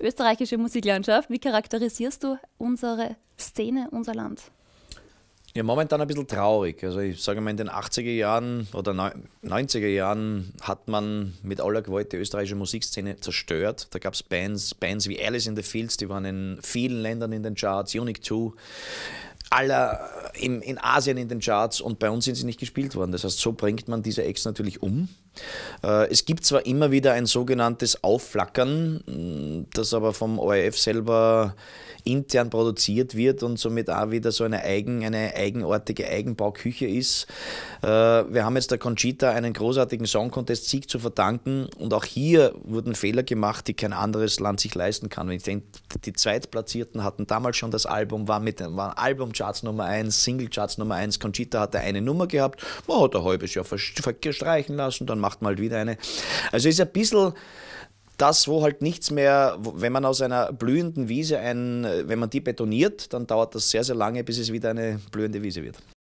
österreichische Musiklandschaft. Wie charakterisierst du unsere Szene, unser Land? Ja, momentan ein bisschen traurig. Also ich sage mal, in den 80er Jahren oder 90er Jahren hat man mit aller Gewalt die österreichische Musikszene zerstört. Da gab es Bands, Bands wie Alice in the Fields, die waren in vielen Ländern in den Charts, Unique 2 aller in, in Asien in den Charts und bei uns sind sie nicht gespielt worden. Das heißt, so bringt man diese Ex natürlich um. Äh, es gibt zwar immer wieder ein sogenanntes Aufflackern, das aber vom ORF selber intern produziert wird und somit auch wieder so eine, eigen, eine eigenartige Eigenbauküche ist. Äh, wir haben jetzt der Conchita einen großartigen Song Contest Sieg zu verdanken und auch hier wurden Fehler gemacht, die kein anderes Land sich leisten kann. ich denke, die Zweitplatzierten hatten damals schon das Album, waren, mit, waren Albumcharts Nummer 1, Singlecharts Nummer 1. Conchita hatte eine Nummer gehabt, man hat ein halbes Jahr verstreichen lassen, dann macht macht mal wieder eine. Also ist ein bisschen das, wo halt nichts mehr, wenn man aus einer blühenden Wiese ein, wenn man die betoniert, dann dauert das sehr, sehr lange, bis es wieder eine blühende Wiese wird.